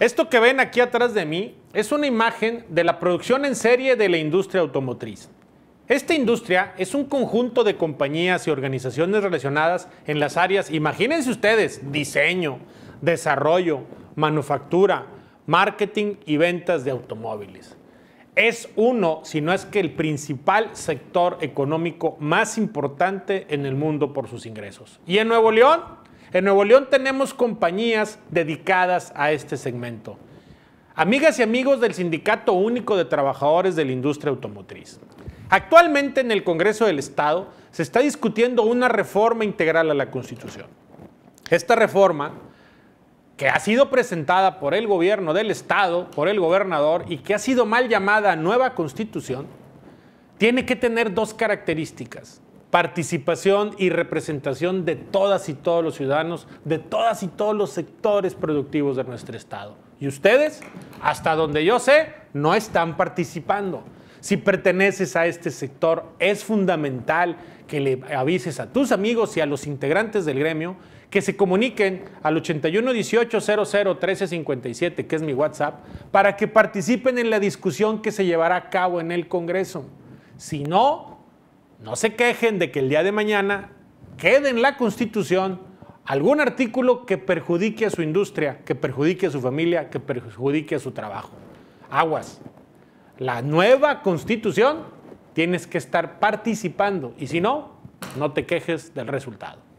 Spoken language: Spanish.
Esto que ven aquí atrás de mí es una imagen de la producción en serie de la industria automotriz. Esta industria es un conjunto de compañías y organizaciones relacionadas en las áreas, imagínense ustedes, diseño, desarrollo, manufactura, marketing y ventas de automóviles. Es uno, si no es que el principal sector económico más importante en el mundo por sus ingresos. Y en Nuevo León, en Nuevo León tenemos compañías dedicadas a este segmento. Amigas y amigos del Sindicato Único de Trabajadores de la Industria Automotriz. Actualmente en el Congreso del Estado se está discutiendo una reforma integral a la Constitución. Esta reforma, que ha sido presentada por el gobierno del Estado, por el gobernador, y que ha sido mal llamada nueva Constitución, tiene que tener dos características participación y representación de todas y todos los ciudadanos, de todas y todos los sectores productivos de nuestro Estado. Y ustedes, hasta donde yo sé, no están participando. Si perteneces a este sector, es fundamental que le avises a tus amigos y a los integrantes del gremio que se comuniquen al 81 18 que es mi WhatsApp, para que participen en la discusión que se llevará a cabo en el Congreso. Si no, no se quejen de que el día de mañana quede en la Constitución algún artículo que perjudique a su industria, que perjudique a su familia, que perjudique a su trabajo. Aguas. La nueva Constitución tienes que estar participando y si no, no te quejes del resultado.